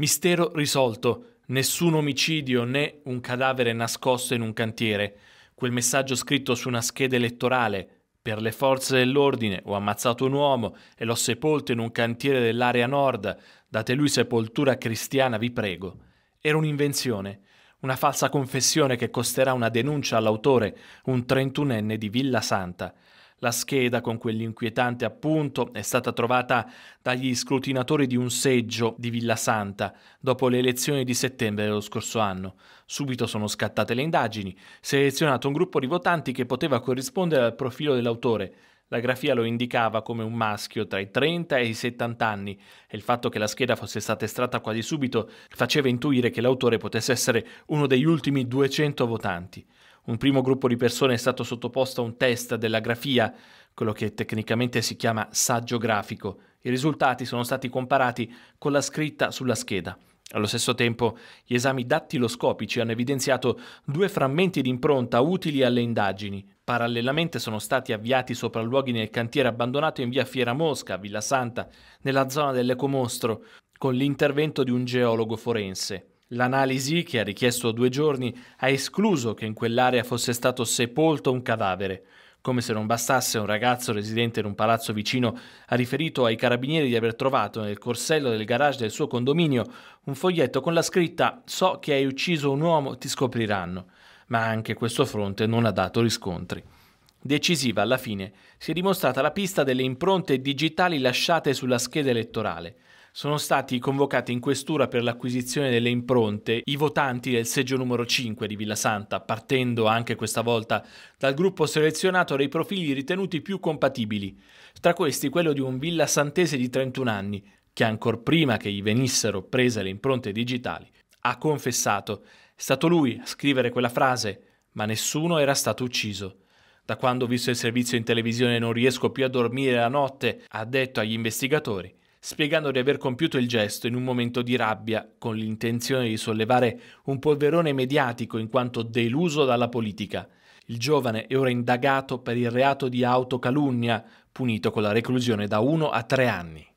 Mistero risolto, nessun omicidio né un cadavere nascosto in un cantiere. Quel messaggio scritto su una scheda elettorale, per le forze dell'ordine ho ammazzato un uomo e l'ho sepolto in un cantiere dell'area nord, date lui sepoltura cristiana, vi prego. Era un'invenzione, una falsa confessione che costerà una denuncia all'autore, un trentunenne di Villa Santa. La scheda con quell'inquietante appunto è stata trovata dagli scrutinatori di un seggio di Villa Santa dopo le elezioni di settembre dello scorso anno. Subito sono scattate le indagini, selezionato un gruppo di votanti che poteva corrispondere al profilo dell'autore, la grafia lo indicava come un maschio tra i 30 e i 70 anni e il fatto che la scheda fosse stata estratta quasi subito faceva intuire che l'autore potesse essere uno degli ultimi 200 votanti. Un primo gruppo di persone è stato sottoposto a un test della grafia, quello che tecnicamente si chiama saggio grafico. I risultati sono stati comparati con la scritta sulla scheda. Allo stesso tempo, gli esami dattiloscopici hanno evidenziato due frammenti di impronta utili alle indagini. Parallelamente sono stati avviati sopralluoghi nel cantiere abbandonato in via Fiera Mosca, Villa Santa, nella zona dell'Ecomostro, con l'intervento di un geologo forense. L'analisi, che ha richiesto due giorni, ha escluso che in quell'area fosse stato sepolto un cadavere. Come se non bastasse, un ragazzo residente in un palazzo vicino ha riferito ai carabinieri di aver trovato nel corsello del garage del suo condominio un foglietto con la scritta So che hai ucciso un uomo, ti scopriranno. Ma anche questo fronte non ha dato riscontri. Decisiva alla fine si è dimostrata la pista delle impronte digitali lasciate sulla scheda elettorale sono stati convocati in questura per l'acquisizione delle impronte i votanti del seggio numero 5 di Villa Santa, partendo anche questa volta dal gruppo selezionato dei profili ritenuti più compatibili, tra questi quello di un Villa Santese di 31 anni, che ancor prima che gli venissero prese le impronte digitali, ha confessato, è stato lui a scrivere quella frase, ma nessuno era stato ucciso. Da quando ho visto il servizio in televisione non riesco più a dormire la notte, ha detto agli investigatori, spiegando di aver compiuto il gesto in un momento di rabbia, con l'intenzione di sollevare un polverone mediatico in quanto deluso dalla politica. Il giovane è ora indagato per il reato di autocalunnia, punito con la reclusione da 1 a 3 anni.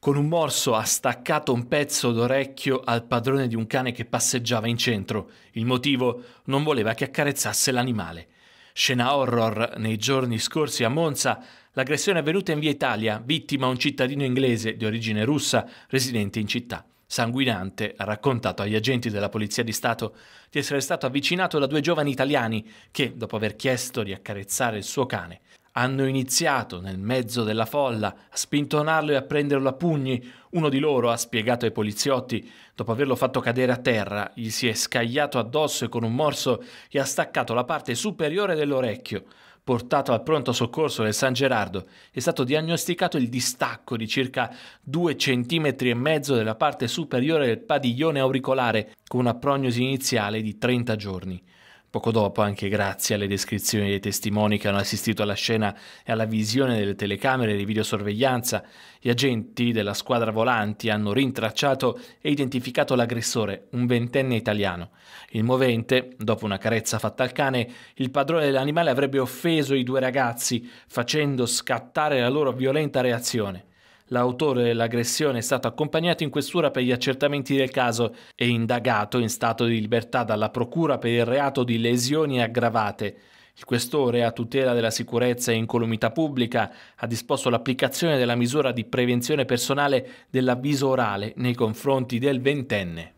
Con un morso ha staccato un pezzo d'orecchio al padrone di un cane che passeggiava in centro. Il motivo non voleva che accarezzasse l'animale. Scena horror nei giorni scorsi a Monza, l'aggressione è avvenuta in via Italia, vittima un cittadino inglese di origine russa residente in città. Sanguinante ha raccontato agli agenti della Polizia di Stato di essere stato avvicinato da due giovani italiani che, dopo aver chiesto di accarezzare il suo cane, hanno iniziato, nel mezzo della folla, a spintonarlo e a prenderlo a pugni. Uno di loro ha spiegato ai poliziotti. Dopo averlo fatto cadere a terra, gli si è scagliato addosso e con un morso gli ha staccato la parte superiore dell'orecchio. Portato al pronto soccorso del San Gerardo, è stato diagnosticato il distacco di circa due centimetri e mezzo della parte superiore del padiglione auricolare, con una prognosi iniziale di 30 giorni. Poco dopo, anche grazie alle descrizioni dei testimoni che hanno assistito alla scena e alla visione delle telecamere di videosorveglianza, gli agenti della squadra volanti hanno rintracciato e identificato l'aggressore, un ventenne italiano. Il movente, dopo una carezza fatta al cane, il padrone dell'animale avrebbe offeso i due ragazzi, facendo scattare la loro violenta reazione. L'autore dell'aggressione è stato accompagnato in questura per gli accertamenti del caso e indagato in stato di libertà dalla Procura per il reato di lesioni aggravate. Il questore, a tutela della sicurezza e incolumità pubblica, ha disposto l'applicazione della misura di prevenzione personale dell'avviso orale nei confronti del ventenne.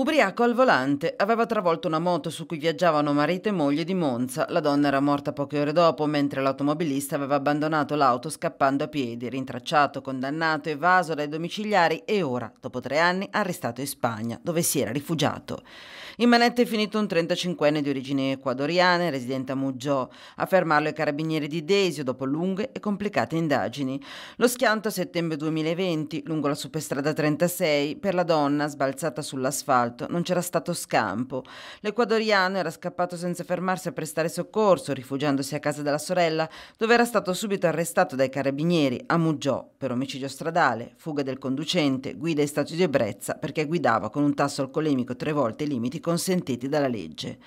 Ubriaco al volante, aveva travolto una moto su cui viaggiavano marito e moglie di Monza. La donna era morta poche ore dopo, mentre l'automobilista aveva abbandonato l'auto scappando a piedi, rintracciato, condannato, evaso dai domiciliari e ora, dopo tre anni, arrestato in Spagna, dove si era rifugiato. In manette è finito un 35enne di origini ecuadoriane, residente a Muggio. A fermarlo i carabinieri di Desio dopo lunghe e complicate indagini. Lo schianto a settembre 2020, lungo la superstrada 36, per la donna sbalzata sull'asfalto asfalto, non c'era stato scampo. L'equadoriano era scappato senza fermarsi a prestare soccorso, rifugiandosi a casa della sorella, dove era stato subito arrestato dai carabinieri a Muggiò per omicidio stradale, fuga del conducente, guida in stato di ebbrezza perché guidava con un tasso alcolemico tre volte i limiti consentiti dalla legge.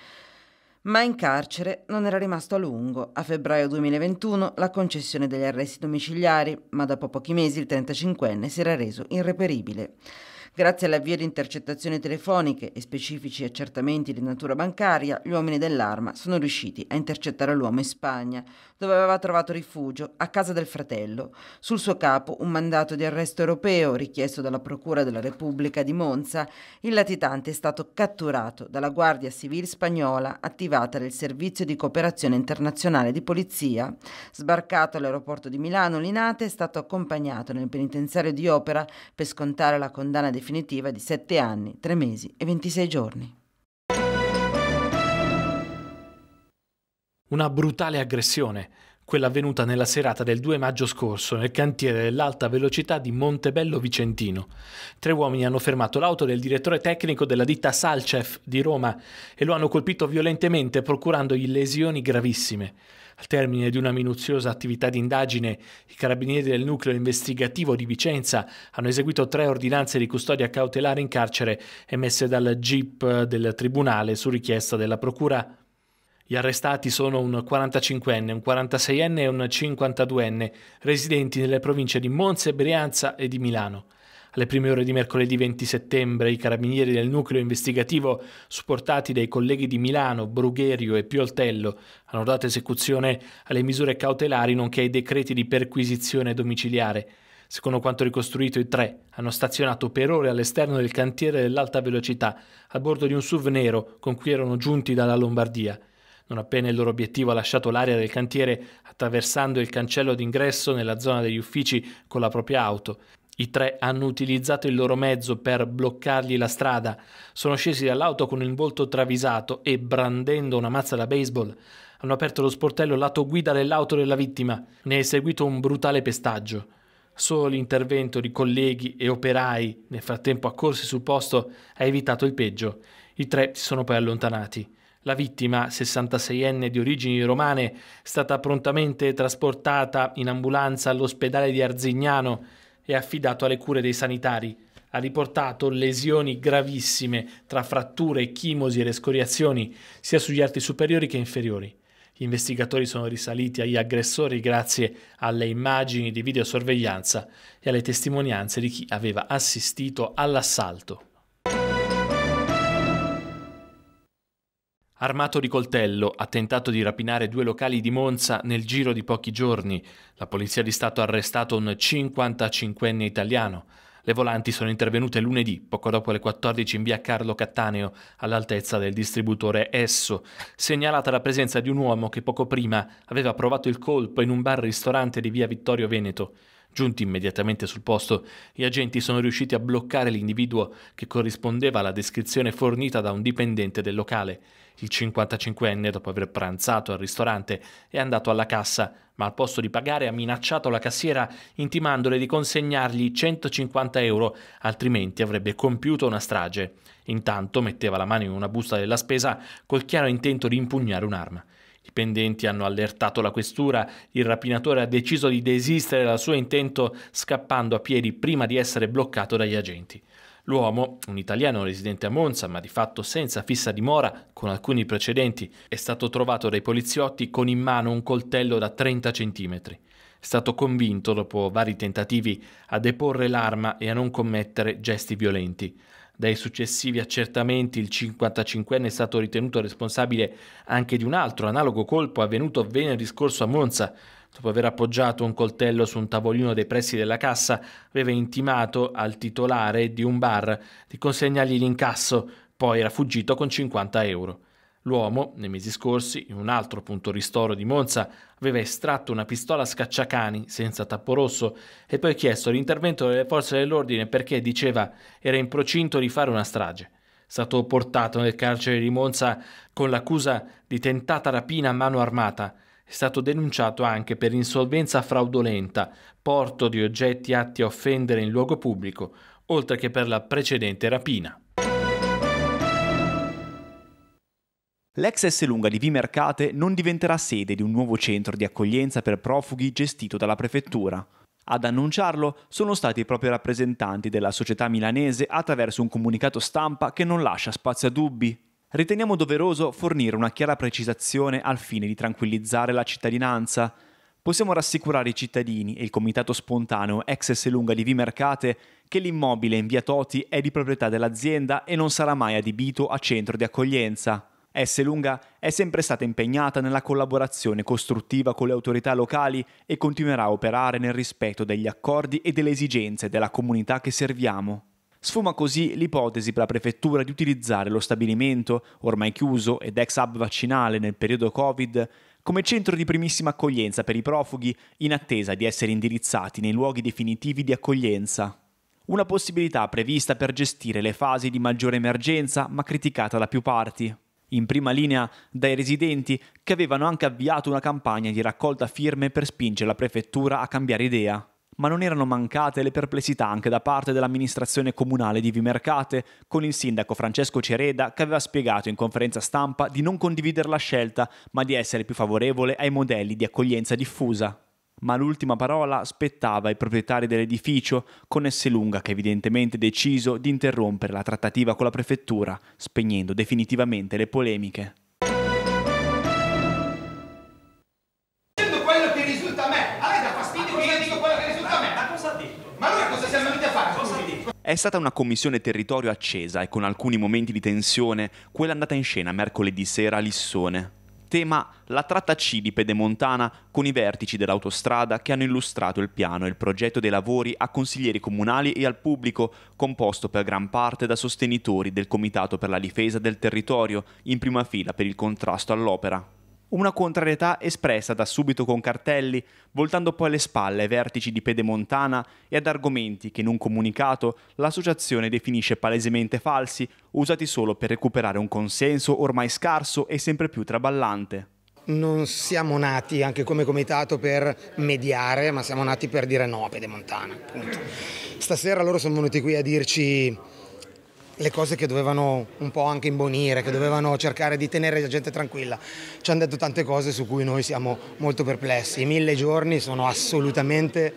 Ma in carcere non era rimasto a lungo. A febbraio 2021 la concessione degli arresti domiciliari, ma dopo pochi mesi il 35enne si era reso irreperibile. Grazie all'avvio di intercettazioni telefoniche e specifici accertamenti di natura bancaria, gli uomini dell'arma sono riusciti a intercettare l'uomo in Spagna, dove aveva trovato rifugio, a casa del fratello. Sul suo capo un mandato di arresto europeo richiesto dalla Procura della Repubblica di Monza. Il latitante è stato catturato dalla Guardia Civile spagnola attivata del Servizio di Cooperazione Internazionale di Polizia. Sbarcato all'aeroporto di Milano, Linate è stato accompagnato nel penitenziario di Opera per scontare la condanna definitiva definitiva di 7 anni, 3 mesi e 26 giorni. Una brutale aggressione, quella avvenuta nella serata del 2 maggio scorso nel cantiere dell'alta velocità di Montebello Vicentino. Tre uomini hanno fermato l'auto del direttore tecnico della ditta Salcef di Roma e lo hanno colpito violentemente procurandogli lesioni gravissime. Al termine di una minuziosa attività di indagine, i carabinieri del nucleo investigativo di Vicenza hanno eseguito tre ordinanze di custodia cautelare in carcere emesse dal GIP del Tribunale su richiesta della Procura. Gli arrestati sono un 45enne, un 46enne e un 52enne, residenti nelle province di Monza, e Brianza e di Milano. Alle prime ore di mercoledì 20 settembre i carabinieri del nucleo investigativo, supportati dai colleghi di Milano, Brugherio e Pioltello, hanno dato esecuzione alle misure cautelari nonché ai decreti di perquisizione domiciliare. Secondo quanto ricostruito, i tre hanno stazionato per ore all'esterno del cantiere dell'alta velocità, a bordo di un SUV nero con cui erano giunti dalla Lombardia. Non appena il loro obiettivo ha lasciato l'area del cantiere, attraversando il cancello d'ingresso nella zona degli uffici con la propria auto, i tre hanno utilizzato il loro mezzo per bloccargli la strada, sono scesi dall'auto con il volto travisato e, brandendo una mazza da baseball, hanno aperto lo sportello lato guida dell'auto della vittima. Ne è seguito un brutale pestaggio. Solo l'intervento di colleghi e operai, nel frattempo accorsi sul posto, ha evitato il peggio. I tre si sono poi allontanati. La vittima, 66enne di origini romane, è stata prontamente trasportata in ambulanza all'ospedale di Arzignano è affidato alle cure dei sanitari. Ha riportato lesioni gravissime tra fratture, chimosi e escoriazioni sia sugli arti superiori che inferiori. Gli investigatori sono risaliti agli aggressori grazie alle immagini di videosorveglianza e alle testimonianze di chi aveva assistito all'assalto. Armato di coltello, ha tentato di rapinare due locali di Monza nel giro di pochi giorni. La Polizia di Stato ha arrestato un 55enne italiano. Le volanti sono intervenute lunedì, poco dopo le 14 in via Carlo Cattaneo, all'altezza del distributore Esso, segnalata la presenza di un uomo che poco prima aveva provato il colpo in un bar-ristorante di via Vittorio Veneto. Giunti immediatamente sul posto, gli agenti sono riusciti a bloccare l'individuo che corrispondeva alla descrizione fornita da un dipendente del locale. Il 55enne, dopo aver pranzato al ristorante, è andato alla cassa, ma al posto di pagare ha minacciato la cassiera intimandole di consegnargli 150 euro, altrimenti avrebbe compiuto una strage. Intanto metteva la mano in una busta della spesa col chiaro intento di impugnare un'arma. I dipendenti hanno allertato la questura, il rapinatore ha deciso di desistere dal suo intento scappando a piedi prima di essere bloccato dagli agenti. L'uomo, un italiano residente a Monza ma di fatto senza fissa dimora, con alcuni precedenti, è stato trovato dai poliziotti con in mano un coltello da 30 cm. È stato convinto, dopo vari tentativi, a deporre l'arma e a non commettere gesti violenti. Dai successivi accertamenti il 55enne è stato ritenuto responsabile anche di un altro analogo colpo avvenuto venerdì scorso a Monza, Dopo aver appoggiato un coltello su un tavolino dei pressi della cassa, aveva intimato al titolare di un bar di consegnargli l'incasso, poi era fuggito con 50 euro. L'uomo, nei mesi scorsi, in un altro punto ristoro di Monza, aveva estratto una pistola scacciacani senza tappo rosso e poi chiesto l'intervento delle forze dell'ordine perché, diceva, era in procinto di fare una strage. Stato portato nel carcere di Monza con l'accusa di tentata rapina a mano armata è stato denunciato anche per insolvenza fraudolenta, porto di oggetti atti a offendere in luogo pubblico, oltre che per la precedente rapina. L'ex S lunga di Vimercate non diventerà sede di un nuovo centro di accoglienza per profughi gestito dalla prefettura. Ad annunciarlo sono stati i propri rappresentanti della società milanese attraverso un comunicato stampa che non lascia spazio a dubbi riteniamo doveroso fornire una chiara precisazione al fine di tranquillizzare la cittadinanza. Possiamo rassicurare i cittadini e il comitato spontaneo ex Selunga di Vimercate che l'immobile in via Toti è di proprietà dell'azienda e non sarà mai adibito a centro di accoglienza. S. Lunga è sempre stata impegnata nella collaborazione costruttiva con le autorità locali e continuerà a operare nel rispetto degli accordi e delle esigenze della comunità che serviamo. Sfuma così l'ipotesi per la prefettura di utilizzare lo stabilimento, ormai chiuso ed ex hub vaccinale nel periodo Covid, come centro di primissima accoglienza per i profughi in attesa di essere indirizzati nei luoghi definitivi di accoglienza. Una possibilità prevista per gestire le fasi di maggiore emergenza ma criticata da più parti in prima linea dai residenti che avevano anche avviato una campagna di raccolta firme per spingere la prefettura a cambiare idea ma non erano mancate le perplessità anche da parte dell'amministrazione comunale di Vimercate, con il sindaco Francesco Cereda che aveva spiegato in conferenza stampa di non condividere la scelta, ma di essere più favorevole ai modelli di accoglienza diffusa ma l'ultima parola spettava ai proprietari dell'edificio, con lunga che evidentemente deciso di interrompere la trattativa con la prefettura, spegnendo definitivamente le polemiche. È stata una commissione territorio accesa e con alcuni momenti di tensione, quella andata in scena mercoledì sera a Lissone. Tema la tratta C di Pedemontana con i vertici dell'autostrada che hanno illustrato il piano e il progetto dei lavori a consiglieri comunali e al pubblico, composto per gran parte da sostenitori del Comitato per la difesa del territorio, in prima fila per il contrasto all'opera una contrarietà espressa da subito con cartelli, voltando poi le spalle ai vertici di Pedemontana e ad argomenti che in un comunicato l'associazione definisce palesemente falsi, usati solo per recuperare un consenso ormai scarso e sempre più traballante. Non siamo nati anche come comitato per mediare, ma siamo nati per dire no a Pedemontana. Appunto. Stasera loro sono venuti qui a dirci le cose che dovevano un po' anche imbonire, che dovevano cercare di tenere la gente tranquilla. Ci hanno detto tante cose su cui noi siamo molto perplessi. I mille giorni sono assolutamente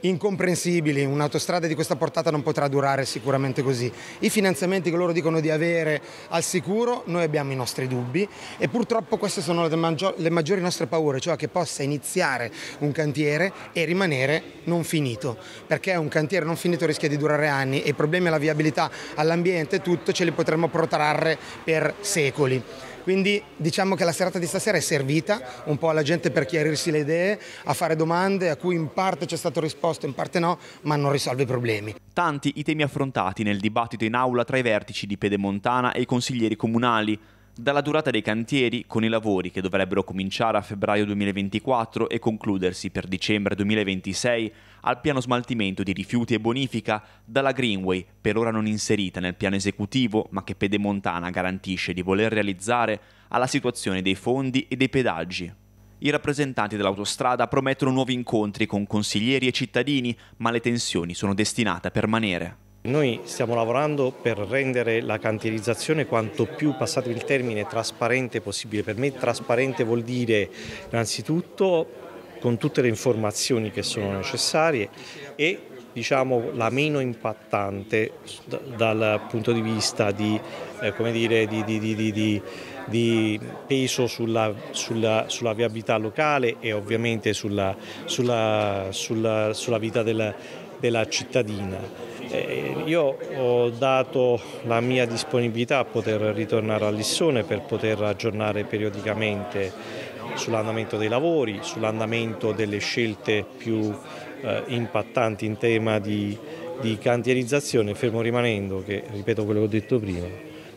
incomprensibili, un'autostrada di questa portata non potrà durare sicuramente così. I finanziamenti che loro dicono di avere al sicuro, noi abbiamo i nostri dubbi e purtroppo queste sono le, maggior, le maggiori nostre paure, cioè che possa iniziare un cantiere e rimanere non finito, perché un cantiere non finito rischia di durare anni e i problemi alla viabilità, all'ambiente, tutto ce li potremmo protrarre per secoli. Quindi diciamo che la serata di stasera è servita un po' alla gente per chiarirsi le idee, a fare domande a cui in parte c'è stato risposto, in parte no, ma non risolve i problemi. Tanti i temi affrontati nel dibattito in aula tra i vertici di Pedemontana e i consiglieri comunali dalla durata dei cantieri, con i lavori che dovrebbero cominciare a febbraio 2024 e concludersi per dicembre 2026, al piano smaltimento di rifiuti e bonifica, dalla Greenway, per ora non inserita nel piano esecutivo, ma che Pedemontana garantisce di voler realizzare, alla situazione dei fondi e dei pedaggi. I rappresentanti dell'autostrada promettono nuovi incontri con consiglieri e cittadini, ma le tensioni sono destinate a permanere. Noi stiamo lavorando per rendere la cantierizzazione quanto più, passato il termine, trasparente possibile. Per me trasparente vuol dire innanzitutto con tutte le informazioni che sono necessarie e diciamo, la meno impattante dal punto di vista di, eh, dire, di, di, di peso sulla, sulla, sulla, viabilità locale e ovviamente sulla, sulla vita della, della cittadina. Eh, io ho dato la mia disponibilità a poter ritornare a Lissone per poter aggiornare periodicamente sull'andamento dei lavori, sull'andamento delle scelte più eh, impattanti in tema di, di cantierizzazione, fermo rimanendo che, ripeto quello che ho detto prima,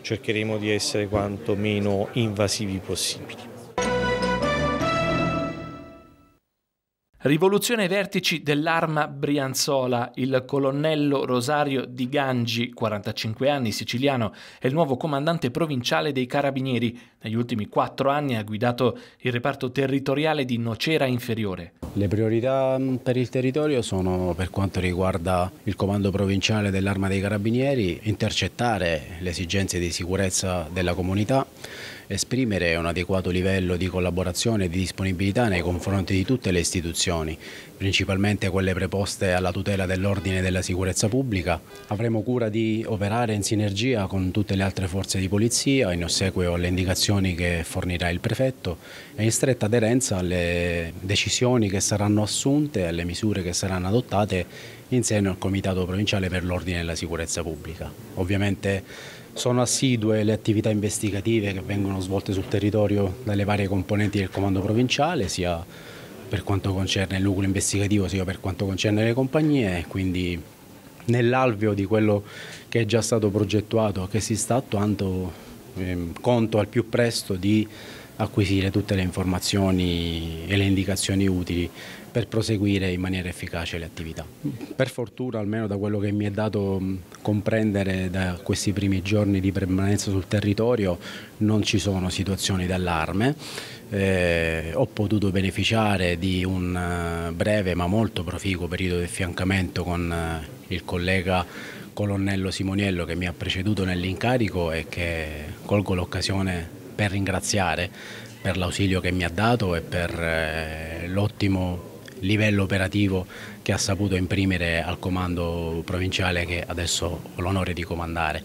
cercheremo di essere quanto meno invasivi possibili. Rivoluzione ai vertici dell'arma Brianzola, il colonnello Rosario Di Gangi, 45 anni, siciliano, è il nuovo comandante provinciale dei Carabinieri, negli ultimi quattro anni ha guidato il reparto territoriale di Nocera Inferiore. Le priorità mm, per il territorio sono per quanto riguarda il comando provinciale dell'Arma dei Carabinieri, intercettare le esigenze di sicurezza della comunità, esprimere un adeguato livello di collaborazione e di disponibilità nei confronti di tutte le istituzioni, principalmente quelle preposte alla tutela dell'ordine e della sicurezza pubblica. Avremo cura di operare in sinergia con tutte le altre forze di polizia in ossequio alle indicazioni indicazioni che fornirà il prefetto e in stretta aderenza alle decisioni che saranno assunte e alle misure che saranno adottate in seno al Comitato Provinciale per l'Ordine e la Sicurezza Pubblica. Ovviamente sono assidue le attività investigative che vengono svolte sul territorio dalle varie componenti del Comando Provinciale, sia per quanto concerne il nucleo investigativo sia per quanto concerne le compagnie, quindi nell'alveo di quello che è già stato progettuato, che si sta attuando, Ehm, conto al più presto di acquisire tutte le informazioni e le indicazioni utili per proseguire in maniera efficace le attività. Per fortuna, almeno da quello che mi è dato comprendere da questi primi giorni di permanenza sul territorio, non ci sono situazioni d'allarme eh, ho potuto beneficiare di un eh, breve ma molto proficuo periodo di affiancamento con eh, il collega colonnello Simoniello che mi ha preceduto nell'incarico e che colgo l'occasione per ringraziare per l'ausilio che mi ha dato e per eh, l'ottimo livello operativo che ha saputo imprimere al comando provinciale che adesso ho l'onore di comandare.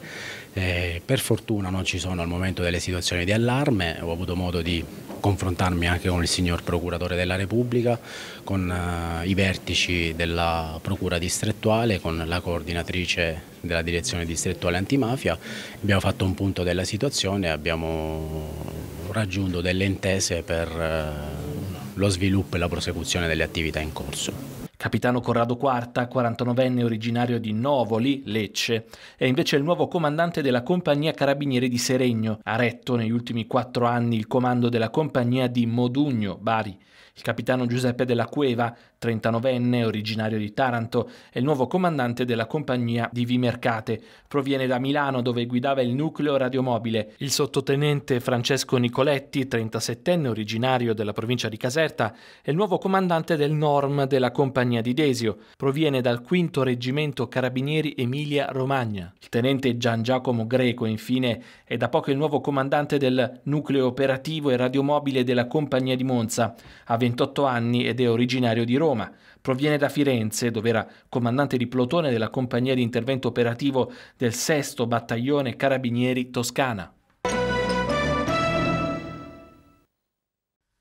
Eh, per fortuna non ci sono al momento delle situazioni di allarme, ho avuto modo di confrontarmi anche con il signor Procuratore della Repubblica, con eh, i vertici della Procura distrettuale, con la coordinatrice della direzione distrettuale antimafia, abbiamo fatto un punto della situazione e abbiamo raggiunto delle intese per eh, lo sviluppo e la prosecuzione delle attività in corso. Capitano Corrado Quarta, 49enne originario di Novoli, Lecce, è invece il nuovo comandante della compagnia Carabinieri di Seregno. Ha retto negli ultimi quattro anni il comando della compagnia di Modugno, Bari. Il capitano Giuseppe della Cueva 39enne, originario di Taranto, è il nuovo comandante della compagnia di Vimercate. Proviene da Milano dove guidava il nucleo radiomobile. Il sottotenente Francesco Nicoletti, 37enne, originario della provincia di Caserta, è il nuovo comandante del NORM della compagnia di Desio. Proviene dal 5 Reggimento Carabinieri Emilia-Romagna. Il tenente Gian Giacomo Greco, infine, è da poco il nuovo comandante del nucleo operativo e radiomobile della compagnia di Monza. Ha 28 anni ed è originario di Roma Roma. Proviene da Firenze, dove era comandante di plotone della compagnia di intervento operativo del 6 Battaglione Carabinieri Toscana.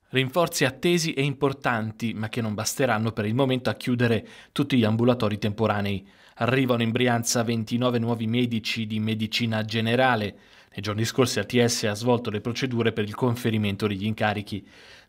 Rinforzi attesi e importanti, ma che non basteranno per il momento a chiudere tutti gli ambulatori temporanei. Arrivano in Brianza 29 nuovi medici di medicina generale, nei giorni scorsi ATS ha svolto le procedure per il conferimento degli incarichi.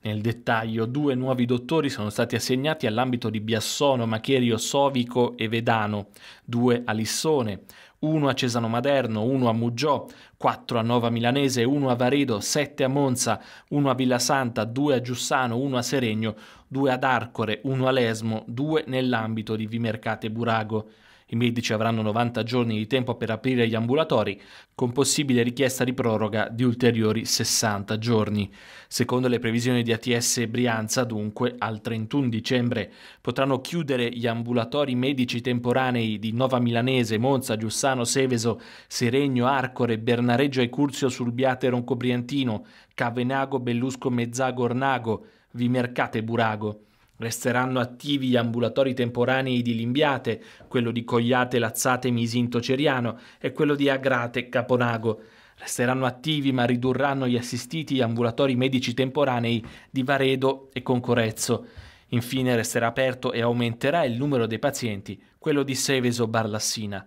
Nel dettaglio, due nuovi dottori sono stati assegnati all'ambito di Biassono, Macherio, Sovico e Vedano, due a Lissone, uno a Cesano Maderno, uno a Muggiò, quattro a Nova Milanese, uno a Varedo, sette a Monza, uno a Villasanta, due a Giussano, uno a Seregno, due ad Arcore, uno a Lesmo, due nell'ambito di Vimercate Burago. I medici avranno 90 giorni di tempo per aprire gli ambulatori, con possibile richiesta di proroga di ulteriori 60 giorni. Secondo le previsioni di ATS Brianza, dunque, al 31 dicembre potranno chiudere gli ambulatori medici temporanei di Nova Milanese, Monza, Giussano, Seveso, Seregno, Arcore, Bernareggio e Curzio sul Biate Roncobriantino, Cavenago, Bellusco, Mezzago, Ornago, Vimercate, e Burago. Resteranno attivi gli ambulatori temporanei di Limbiate, quello di Cogliate Lazzate Misinto Ceriano e quello di Agrate Caponago. Resteranno attivi ma ridurranno gli assistiti ambulatori medici temporanei di Varedo e Concorezzo. Infine resterà aperto e aumenterà il numero dei pazienti, quello di Seveso Barlassina.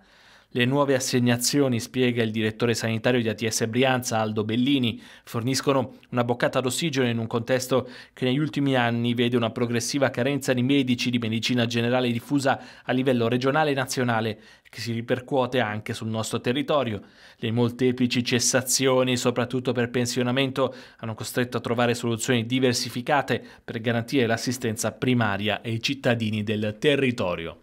Le nuove assegnazioni, spiega il direttore sanitario di ATS Brianza, Aldo Bellini, forniscono una boccata d'ossigeno in un contesto che negli ultimi anni vede una progressiva carenza di medici di medicina generale diffusa a livello regionale e nazionale, che si ripercuote anche sul nostro territorio. Le molteplici cessazioni, soprattutto per pensionamento, hanno costretto a trovare soluzioni diversificate per garantire l'assistenza primaria ai cittadini del territorio.